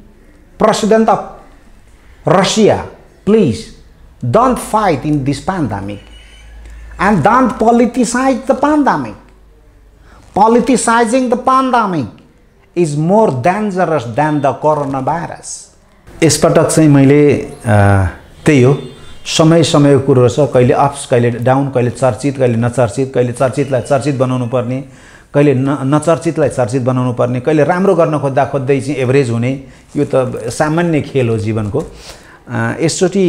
President of Russia, please don't fight in this pandemic and don't politicize the pandemic. Politicizing the pandemic is more dangerous than the corona virus यसपटक चाहिँ मैले त्यही हो समय समयको कुरो छ कहिले अप्स कहिले डाउन कहिले चर्चित कहिले नचर्चित कहिले चर्चितलाई चर्चित बनाउनु पर्ने कहिले न नचर्चितलाई चर्चित बनाउनु पर्ने कहिले राम्रो गर्न खोज्दा खोज्दै चाहिँ एभरेज हुने यो त सामान्य खेल हो जीवनको यसचोटि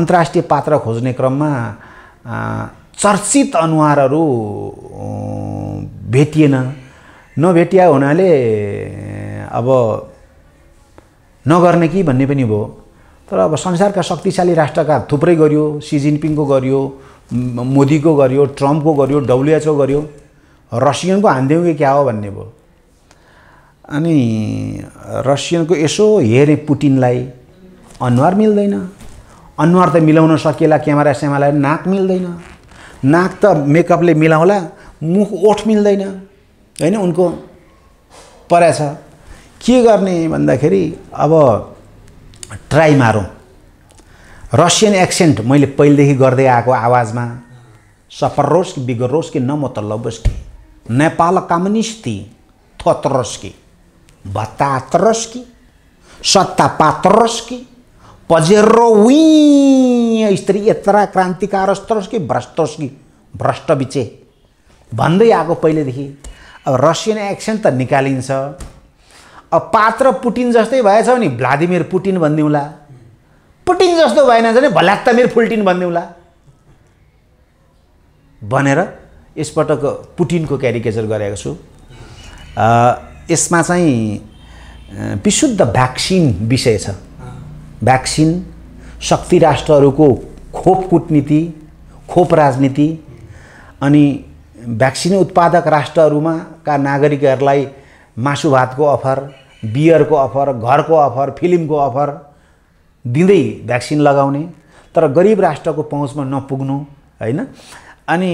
अन्तर्राष्ट्रिय पात्र खोज्ने क्रममा चर्चित अनुहारहरू भेटिएन नभेटिया हुनाले अब नगर्ने कि भन्ने पनि भयो तर अब संसारका शक्तिशाली राष्ट्रका थुप्रै गरियो सी जिनपिङको गरियो मोदीको गरियो ट्रम्पको गरियो डब्लुएचओ गरियो रसियनको हान्देउ कि क्या हो भन्ने भयो अनि रसियनको यसो हेरेँ पुटिनलाई अनुहार मिल्दैन अनुहार त मिलाउन सकिएला क्यामेरा स्यामालाई नाक मिल्दैन नाक त मेकअपले मिलाउला मुख ओठ मिल्दैन होइन उनको छ के गर्ने भन्दाखेरि अब ट्राई मारौँ रसियन एक्सेन्ट मैले पहिलेदेखि गर्दै आएको आवाजमा सफर रोस् कि बिगरोस् कि न म त लबोस् कि नेपाल कम्युनिस्टी थोत्रोस् कि भत्तात्रोस् कि सत्ता पात्रोस् कि पजेरो स्त्री यत्र क्रान्तिकारस्त्रोस् कि भ्रष्टोस् कि भ्रष्ट बिचे भन्दै आएको पहिलेदेखि अब रसियन एक्सन त निकालिन्छ अब पात्र पुटिन जस्तै भएछ भने भ्लादिमिर पुटिन भनिदिउँला पुटिन जस्तो भएन भने भलात्तामिर फुल्टिन भनिदिउँला भनेर यसपटक पुटिनको क्यारिकेचर गरेको छु यसमा चाहिँ विशुद्ध भ्याक्सिन विषय छ भ्याक्सिन शक्ति राष्ट्रहरूको खोप कुटनीति खोप राजनीति अनि भ्याक्सिन उत्पादक राष्ट्रहरूमा का नागरिकहरूलाई मासु भातको अफर बियरको अफर घरको अफर फिल्मको अफर दिँदै भ्याक्सिन लगाउने तर गरिब राष्ट्रको पहुँचमा नपुग्नु होइन अनि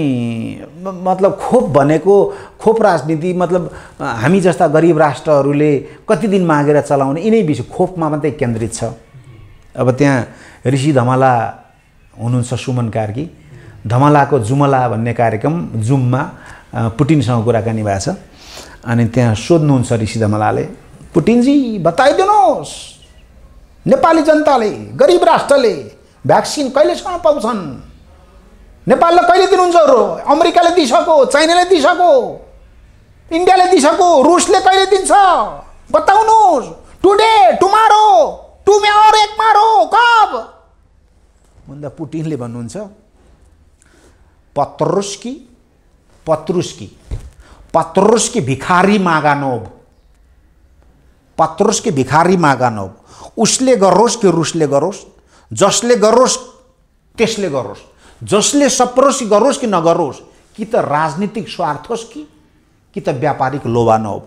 मतलब खोप भनेको खोप राजनीति मतलब हामी जस्ता गरिब राष्ट्रहरूले कति दिन मागेर चलाउने यिनै विषय खोपमा मात्रै केन्द्रित छ अब त्यहाँ ऋषि धमाला हुनुहुन्छ सुमन कार्की धमलाको जुमला भन्ने कार्यक्रम जुममा पुटिनसँग कुराकानी भएको छ अनि त्यहाँ सोध्नुहुन्छ ऋषि धमलाले पुटिनजी बताइदिनुहोस् नेपाली जनताले गरिब राष्ट्रले भ्याक्सिन कहिलेसम्म पाउँछन् नेपालले कहिले दिनुहुन्छ अमेरिकाले दिइसक्यो चाइनाले दिइसक्यो इन्डियाले दिइसक्यो रुसले कहिले दिन्छ बताउनुहोस् टुडे टुमारो टु म्यारो एक मारो कब भन्दा पुटिनले भन्नुहुन्छ पत्रुस्की पत्रुस्की पत्रुस्की भिखारी मागानोभ पत्रुस्की कि भिखारी मागानोभ उसले गरोस् कि रुसले गरोस् जसले गरोस् त्यसले गरोस् जसले सप्रोस् कि गरोस् कि नगरोस् कि त राजनीतिक स्वार्थ होस् कि कि त व्यापारिक लोभानोभ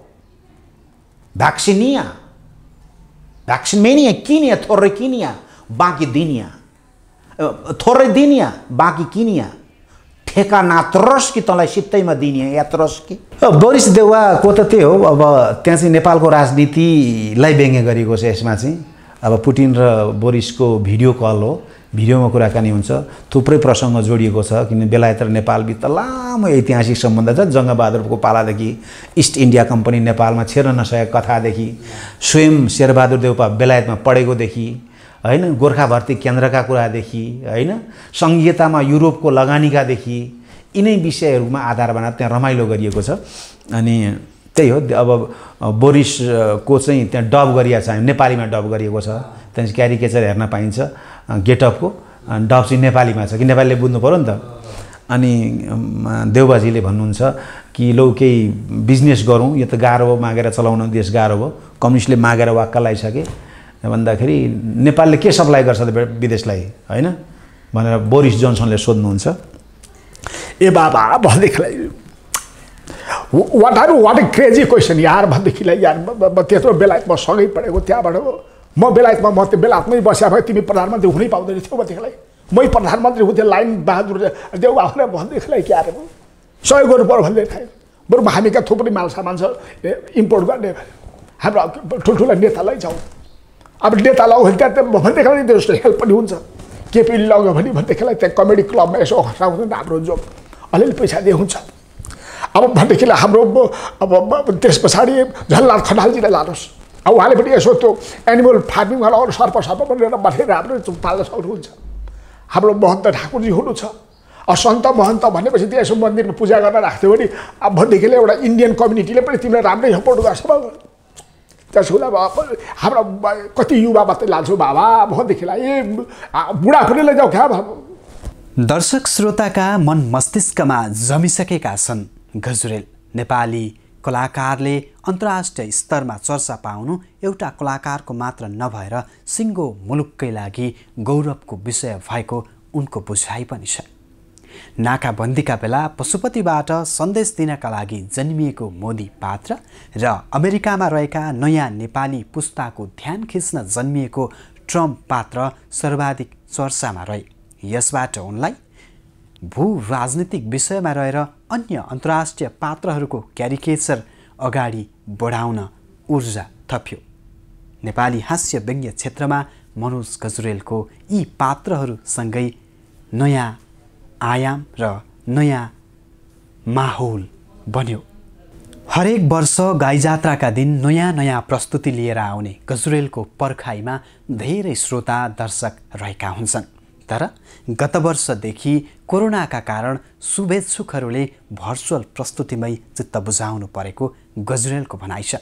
भ्याक्सिनिया मेनिया किनिया थोरै किनिया बाँकी दिनिया थोरै दिनिया बाँकी किनिया ठेका त्रस कि तँलाई सित्तैमा दिने यात्रस कि बोरिस देउवाको त त्यही हो अब त्यहाँ चाहिँ नेपालको राजनीतिलाई व्यङ्ग्य गरिएको छ यसमा चाहिँ अब पुटिन र बोरिसको भिडियो कल हो भिडियोमा कुराकानी हुन्छ थुप्रै प्रसङ्ग जोडिएको छ किन बेलायत र नेपाल त लामो ऐतिहासिक सम्बन्ध छ जङ्गबहादुरको पालादेखि इस्ट इन्डिया कम्पनी नेपालमा छेर्न नसकेको कथादेखि स्वयं शेरबहादुर देउपा बेलायतमा पढेकोदेखि होइन गोर्खा भर्ती केन्द्रका कुरादेखि होइन सङ्घीयतामा युरोपको लगानीकादेखि यिनै विषयहरूमा आधार बनाएर त्यहाँ रमाइलो गरिएको छ अनि त्यही हो अब बोरिसको चाहिँ त्यहाँ डब गरिएको छ नेपालीमा डब गरिएको छ चाहिँ क्यारिकेचर हेर्न पाइन्छ गेटअपको डब चाहिँ नेपालीमा छ कि नेपालीले बुझ्नु पऱ्यो नि त अनि देउबाजीले भन्नुहुन्छ कि लौ केही बिजनेस गरौँ यो त गाह्रो हो मागेर चलाउन देश गाह्रो हो कम्युनिस्टले मागेर वाक्क लगाइसके भन्दाखेरि नेपालले के सप्लाई गर्छ त विदेशलाई होइन भनेर बोरिस जोन्सनले सोध्नुहुन्छ ए बाबा भनेदेखिलाई what are what crazy question यार भनेदेखिलाई यार म त्यत्रो बेलायतमा सँगै पढेको त्यहाँबाट म बेलायतमा म त्यो बेलायतमै बस्या भए तिमी प्रधानमन्त्री हुनै पाउँदैन थियौ भनेदेखिलाई मै प्रधानमन्त्री हुन्थेँ लाइन बहादुर देउबाबुलाई भनेदेखिलाई के सहयोग गर्नु पऱ्यो भनेदेखि बरु हामी कहाँ थुप्रै माल सामान छ इम्पोर्ट गर्ने हाम्रो ठुल्ठुला नेतालाई जाउँ अब नेता लग्यो भने त्यहाँ भनेदेखिलाई नि त्यो हेल्प पनि हुन्छ केपी लग्यो भने भनेदेखिलाई त्यहाँ कमेडी क्लबमा यसो खसाउँदैन हाम्रो जो अलिअलि पैसा दिए हुन्छ अब भनेदेखिलाई हाम्रो अब त्यस पछाडि झललाल खनालजीलाई लानुहोस् अब उहाँले पनि यसो त्यो एनिमल फार्मिङमा अरू सर्प सर्प भनेर बसेर हाम्रो पाल्न सक्नुहुन्छ हाम्रो महन्त ठाकुरजी हुनु छ अब सन्त महन्त भनेपछि यसो मन्दिरमा पूजा गरेर राख्थ्यो भने अब भनेदेखिलाई एउटा इन्डियन कम्युनिटीले पनि तिमीलाई राम्रै सपोर्ट गर्छ त्यसोलाई हाम्रो कति युवा मात्रै लान्छु बाबा भनेदेखिलाई ए बुढा पनि क्या क्या दर्शक श्रोताका मन मस्तिष्कमा जमिसकेका छन् गजुरेल नेपाली कलाकारले अन्तर्राष्ट्रिय स्तरमा चर्चा पाउनु एउटा कलाकारको मात्र नभएर सिङ्गो मुलुककै लागि गौरवको विषय भएको उनको बुझाइ पनि छ नाकाबन्दीका बेला पशुपतिबाट सन्देश दिनका लागि जन्मिएको मोदी पात्र र अमेरिकामा रहेका नयाँ नेपाली पुस्ताको ध्यान खिच्न जन्मिएको ट्रम्प पात्र सर्वाधिक चर्चामा रहे यसबाट उनलाई भू राजनीतिक विषयमा रहेर अन्य अन्तर्राष्ट्रिय पात्रहरूको क्यारिकेचर अगाडि बढाउन ऊर्जा थप्यो नेपाली हास्य व्यङ्ग्य क्षेत्रमा मनोज गजुरेलको यी पात्रहरूसँगै नयाँ आयाम र नयाँ माहौल बन्यो हरेक वर्ष गाई जात्राका दिन नयाँ नयाँ प्रस्तुति लिएर आउने गजुरेलको पर्खाइमा धेरै श्रोता दर्शक रहेका हुन्छन् तर गत वर्षदेखि कोरोनाका कारण शुभेच्छुकहरूले भर्चुअल प्रस्तुतिमै चित्त बुझाउनु परेको गजुरेलको भनाइ छ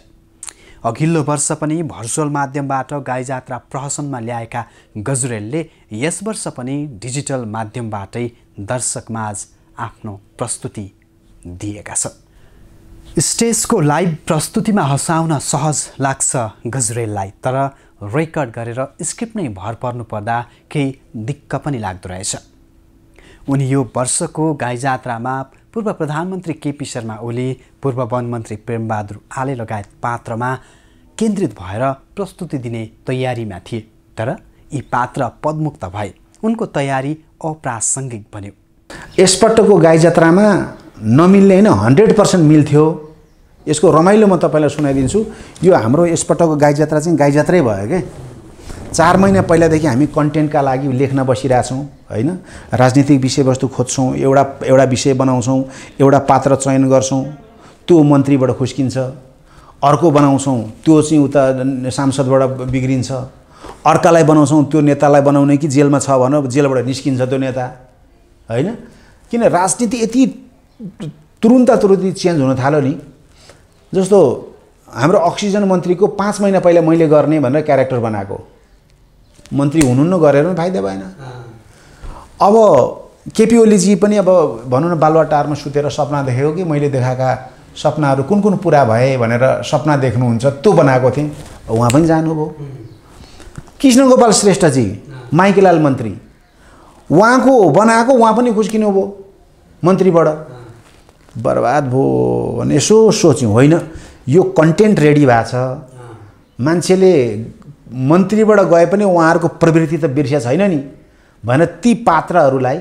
अघिल्लो वर्ष पनि भर्चुअल माध्यमबाट गाई जात्रा प्रहसनमा ल्याएका गजुरेलले यस वर्ष पनि डिजिटल माध्यमबाटै दर्शकमाझ आफ्नो प्रस्तुति दिएका छन् स्टेजको लाइभ प्रस्तुतिमा हँसाउन सहज लाग्छ गजरेललाई तर रेकर्ड गरेर स्क्रिप्ट नै भर पर्नु पर्दा केही दिक्क पनि लाग्दो रहेछ उनी यो वर्षको गाई जात्रामा पूर्व प्रधानमन्त्री केपी शर्मा ओली पूर्व वन मन्त्री प्रेमबहादुर आले लगायत पात्रमा केन्द्रित भएर प्रस्तुति दिने तयारीमा थिए तर यी पात्र पदमुक्त भए उनको तयारी अप्रासङ्गिक बन्यो यसपटकको गाई जात्रामा नमिल्ने होइन हन्ड्रेड पर्सेन्ट मिल्थ्यो यसको रमाइलो म तपाईँलाई सुनाइदिन्छु यो हाम्रो यसपटकको गाई जात्रा चाहिँ गाई जात्रै भयो क्या चार महिना पहिलादेखि हामी कन्टेन्टका लागि लेख्न बसिरहेछौँ होइन राजनीतिक विषयवस्तु खोज्छौँ एउटा एउटा विषय बनाउँछौँ एउटा पात्र चयन गर्छौँ त्यो मन्त्रीबाट खुस्किन्छ अर्को बनाउँछौँ त्यो चाहिँ उता सांसदबाट बिग्रिन्छ अर्कालाई बनाउँछौँ त्यो नेतालाई बनाउने कि जेलमा छ भनौँ जेलबाट निस्किन्छ त्यो नेता होइन किन राजनीति यति तुरुन्त तुरुन्ती चेन्ज हुन थाल्यो नि जस्तो हाम्रो अक्सिजन मन्त्रीको पाँच महिना पहिला मैले गर्ने भनेर क्यारेक्टर बनाएको मन्त्री हुनु हुनुहुन्न गरेर पनि फाइदा भएन अब केपी ओलीजी पनि अब भनौँ न बालुवा टारमा सुतेर सपना देखेको कि मैले देखाएका सपनाहरू कुन कुन पुरा भए भनेर सपना देख्नुहुन्छ त्यो बनाएको थिएँ उहाँ पनि जानुभयो कृष्ण गोपाल श्रेष्ठजी माइकीलाल मन्त्री उहाँको बनाएको उहाँ पनि खुस्किनु भयो मन्त्रीबाट बर्बाद भयो भने यसो सोच्यौँ होइन यो कन्टेन्ट रेडी भएको छ मान्छेले मन्त्रीबाट गए पनि उहाँहरूको प्रवृत्ति त बिर्सिया छैन नि भनेर ती पात्रहरूलाई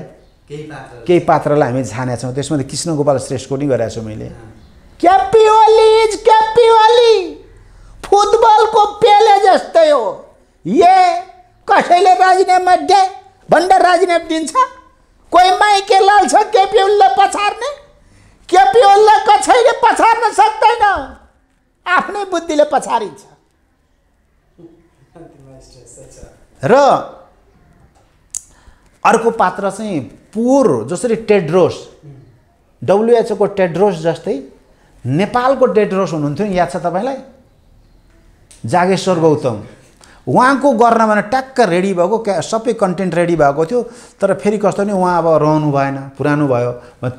केही पात्रलाई हामी छानेका छौँ त्यसमा त कृष्ण गोपाल श्रेष्ठको नि गरेको छु मैले ओली इज क्यापिवाली फुटबलको पेले जस्तै हो ए कसैले राजीनामा मध्ये भनेर राजीनामा दिन्छ कोही के लाल छ केपी उसले पछार्ने केपी कसैले पछार्न सक्दैन आफ्नै बुद्धिले पछारिन्छ र अर्को पात्र चाहिँ पुर जसरी टेड्रोस डब्लुएचओको टेड्रोस जस्तै नेपालको टेड्रोस हुनुहुन्थ्यो याद छ तपाईँलाई जागेश्वर गौतम उहाँको गर्न भने ट्याक्क रेडी भएको क्या सबै कन्टेन्ट रेडी भएको थियो तर फेरि कस्तो नि उहाँ अब रहनु भएन पुरानो भयो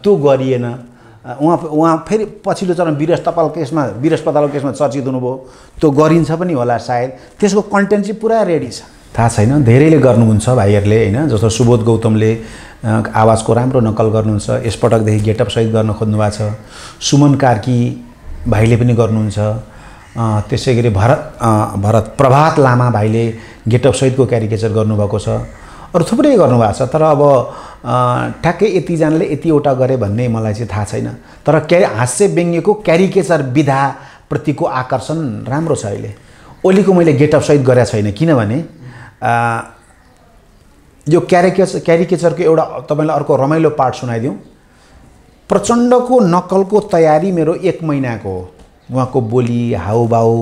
त्यो गरिएन उहाँ उहाँ फेरि पछिल्लो चरण विरेश तपाल केसमा विरेश अस्पतालको केसमा चर्चित हुनुभयो त्यो गरिन्छ पनि होला सायद त्यसको कन्टेन्ट चाहिँ पुरा रेडी छ थाहा छैन धेरैले गर्नुहुन्छ भाइहरूले होइन जस्तो सुबोध गौतमले आवाजको राम्रो नक्कल गर्नुहुन्छ यसपटकदेखि गेटअप सहित गर्न खोज्नु भएको छ सुमन कार्की भाइले पनि गर्नुहुन्छ त्यसै गरी भरत भरत प्रभात लामा भाइले गेट अफ सहितको क्यारिकेचर गर्नुभएको छ अरू थुप्रै गर्नुभएको छ तर अब ठ्याक्कै यतिजनाले यतिवटा गरे भन्ने मलाई चाहिँ थाहा छैन तर क्या हाँस्य व्यङ्ग्यको क्यारिकेचर विधाप्रतिको आकर्षण राम्रो छ अहिले ओलीको मैले गेट अफ सहित गरेको छैन किनभने यो क्यारिकेचर क्यारिकेचरको एउटा तपाईँलाई अर्को रमाइलो पार्ट सुनाइदिउँ प्रचण्डको नक्कलको तयारी मेरो एक महिनाको हो उहाँको बोली हाउभाउ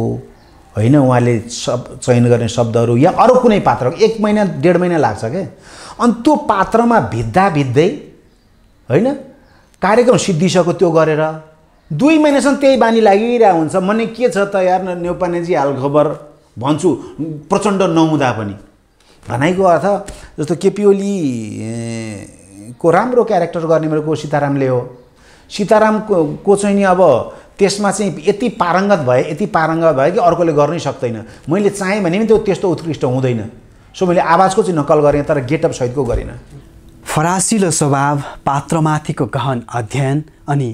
होइन उहाँले सब चयन गर्ने शब्दहरू या अरू कुनै पात्र एक महिना डेढ महिना लाग्छ क्या अनि त्यो पात्रमा भित्दा भित्दै होइन कार्यक्रम सिद्धिसक्यो त्यो गरेर दुई महिनासम्म त्यही बानी लागिरहेको हुन्छ नै के छ त यार हाल हालखबर भन्छु प्रचण्ड नहुँदा पनि भनाइको अर्थ जस्तो केपी ओली को राम्रो क्यारेक्टर गर्ने मेरो को सीतारामले हो सीतारामको को चाहिँ नि अब त्यसमा चाहिँ यति पारङ्गत भए यति पारङ्गत भयो कि अर्कोले गर्नै सक्दैन मैले चाहेँ भने पनि त्यो त्यस्तो उत्कृष्ट हुँदैन सो मैले आवाजको चाहिँ नकल गरेँ तर गेटअप सहितको गरेन फरासिलो स्वभाव पात्रमाथिको गहन अध्ययन अनि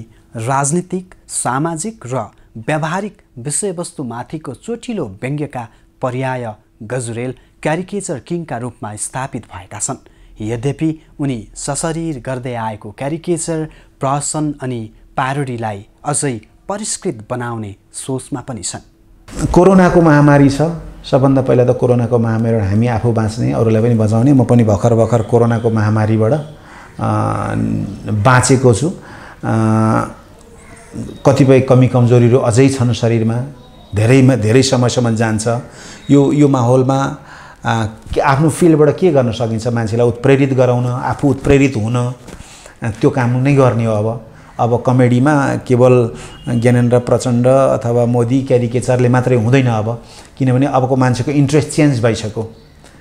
राजनीतिक सामाजिक र व्यावहारिक विषयवस्तुमाथिको चोटिलो व्यङ्ग्यका पर्याय गजुरेल क्यारिकेचर किङका रूपमा स्थापित भएका छन् यद्यपि उनी सशरीर गर्दै आएको क्यारिकेचर प्रहसन अनि प्यारोडीलाई अझै परिष्कृत बनाउने सोचमा पनि छन् कोरोनाको महामारी छ सबभन्दा पहिला त कोरोनाको महामारीबाट हामी आफू बाँच्ने अरूलाई पनि बचाउने म पनि भर्खर भर्खर कोरोनाको महामारीबाट बाँचेको छु कतिपय कमी कमजोरीहरू अझै छन् शरीरमा धेरैमा धेरै समयसम्म जान्छ यो यो माहौलमा आफ्नो फिल्डबाट के गर्न सकिन्छ मान्छेलाई उत्प्रेरित गराउन आफू उत्प्रेरित हुन त्यो काम नै गर्ने हो अब अब कमेडीमा केवल ज्ञानेन्द्र प्रचण्ड अथवा मोदी क्यारिकेचरले मात्रै हुँदैन अब किनभने अबको मान्छेको इन्ट्रेस्ट चेन्ज भइसक्यो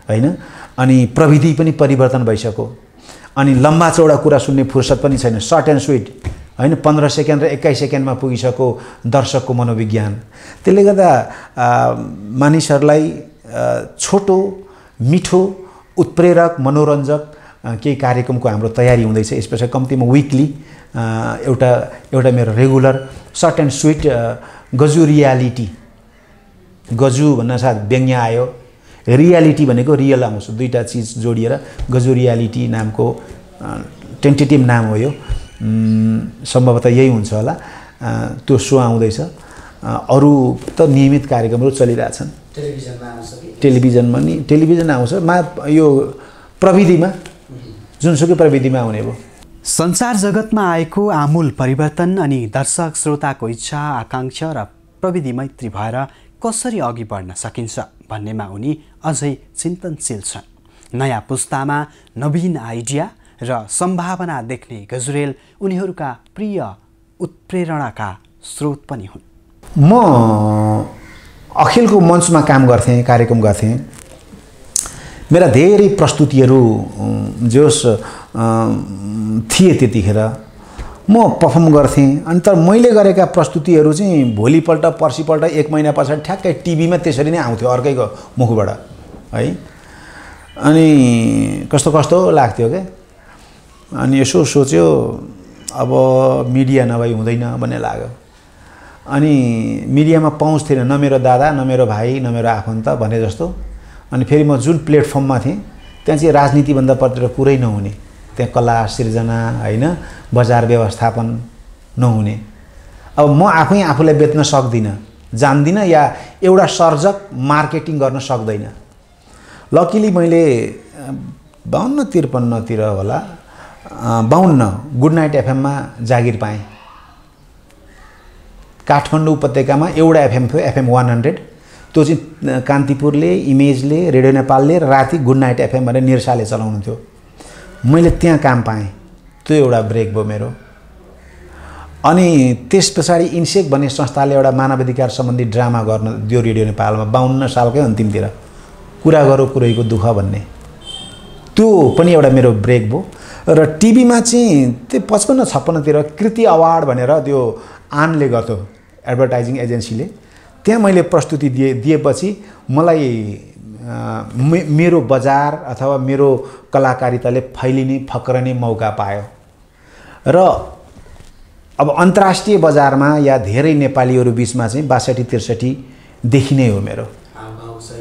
होइन अनि प्रविधि पनि परिवर्तन भइसक्यो अनि लम्बा चौडा कुरा सुन्ने फुर्सद पनि छैन सर्ट एन्ड स्विट होइन पन्ध्र सेकेन्ड र एक्काइस सेकेन्डमा पुगिसक्यो दर्शकको मनोविज्ञान त्यसले गर्दा मानिसहरूलाई छोटो मिठो उत्प्रेरक मनोरञ्जक केही कार्यक्रमको हाम्रो तयारी हुँदैछ स्पेसल कम्तीमा विकली एउटा एउटा मेरो regular short and sweet Gaju reality Gaju भन्न साथ व्यङ्ग्य आयो रियालिटी भनेको रियल आउँछ दुईवटा चिज जोडिएर गजु रियालिटी नामको टेन्टेटिभ नाम हो यो सम्भवतः यही हुन्छ होला त्यो सो आउँदैछ अरू त नियमित कार्यक्रमहरू चलिरहेछन् टेलिभिजनमा नि टेलिभिजन आउँछ मा यो प्रविधिमा जुनसुकै प्रविधिमा आउने भयो संसार जगतमा आएको आमूल परिवर्तन अनि दर्शक श्रोताको इच्छा आकाङ्क्षा र प्रविधि मैत्री भएर कसरी अघि बढ्न सकिन्छ भन्नेमा उनी अझै चिन्तनशील छन् नयाँ पुस्तामा नवीन आइडिया र सम्भावना देख्ने गजुरेल उनीहरूका प्रिय उत्प्रेरणाका स्रोत पनि हुन् म अखिलको मञ्चमा काम गर्थेँ कार्यक्रम गर्थेँ मेरा धेरै प्रस्तुतिहरू जोस् थिएँ त्यतिखेर म पर्फर्म गर्थेँ अनि तर मैले गरेका प्रस्तुतिहरू चाहिँ भोलिपल्ट पर्सिपल्ट एक महिना पछाडि ठ्याक्कै टिभीमा त्यसरी नै आउँथ्यो अर्कैको मुखबाट है अनि कस्तो कस्तो लाग्थ्यो क्या अनि यसो सोच्यो अब मिडिया नभई हुँदैन भन्ने लाग्यो अनि मिडियामा पहुँच थिएन न मेरो दादा न मेरो भाइ न मेरो आफन्त भने जस्तो अनि फेरि म जुन प्लेटफर्ममा थिएँ त्यहाँ चाहिँ राजनीतिभन्दा पर्तिर पुरै नहुने त्यहाँ कला सिर्जना होइन बजार व्यवस्थापन नहुने अब म आफै आफूलाई बेच्न सक्दिनँ जान्दिनँ या एउटा सर्जक मार्केटिङ गर्न सक्दैन लकिली मैले बाहन्न त्रिपन्नतिर होला बाहुन्न गुड नाइट एफएममा जागिर पाएँ काठमाडौँ उपत्यकामा एउटा एफएम थियो एफएम वान हन्ड्रेड त्यो चाहिँ कान्तिपुरले इमेजले रेडियो नेपालले राति गुड नाइट एफएम भनेर निर्साले चलाउनु थियो मैले त्यहाँ काम पाएँ त्यो एउटा ब्रेक भयो मेरो अनि त्यस पछाडि इन्सेक भन्ने संस्थाले एउटा मानवाधिकार सम्बन्धी ड्रामा गर्न दियो रेडियो नेपालमा बाहन्न सालकै अन्तिमतिर कुरा गरौँ कुरैको दुःख भन्ने त्यो पनि एउटा मेरो ब्रेक भयो र टिभीमा चाहिँ त्यो पचपन्न छप्पन्नतिर कृति अवार्ड भनेर त्यो आनले गर्थ्यो एडभर्टाइजिङ एजेन्सीले त्यहाँ मैले प्रस्तुति दिए दिएपछि मलाई मेरो बजार अथवा मेरो कलाकारिताले फैलिने फक्रने मौका पायो र अब अन्तर्राष्ट्रिय बजारमा या धेरै नेपालीहरू बिचमा चाहिँ बासठी त्रिसठी देखिने हो मेरो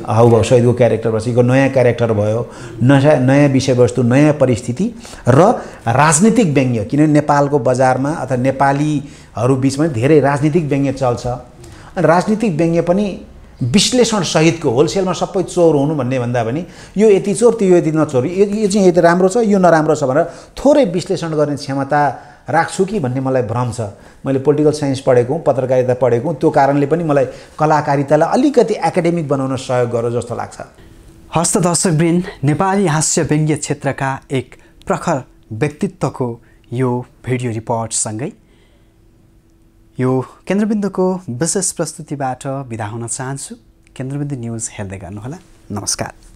हाउभाउ सहितको भएपछि यो नयाँ क्यारेक्टर भयो नयाँ नयाँ विषयवस्तु नयाँ परिस्थिति र राजनीतिक व्यङ्ग्य किनभने नेपालको बजारमा अथवा नेपालीहरू बिचमा धेरै राजनीतिक व्यङ्ग्य चल्छ अनि राजनीतिक व्यङ्ग्य पनि विश्लेषण सहितको होलसेलमा सबै चोर हुनु भन्ने भन्दा पनि यो यति चोर त्यो यति नचोर यो चाहिँ यति राम्रो छ यो नराम्रो छ भनेर थोरै विश्लेषण गर्ने क्षमता राख्छु कि भन्ने मलाई भ्रम छ मैले पोलिटिकल साइन्स पढेको हुँ पत्रकारिता पढेको त्यो कारणले पनि मलाई कलाकारितालाई अलिकति एकाडेमिक बनाउन सहयोग गर जस्तो लाग्छ हस्त दर्शकवृन्द नेपाली हास्य व्यङ्ग्य क्षेत्रका एक प्रखर व्यक्तित्वको यो भिडियो रिपोर्टसँगै यो केन्द्रबिन्दुको विशेष प्रस्तुतिबाट बिदा हुन चाहन्छु केन्द्रबिन्दु न्युज हेर्दै गर्नुहोला नमस्कार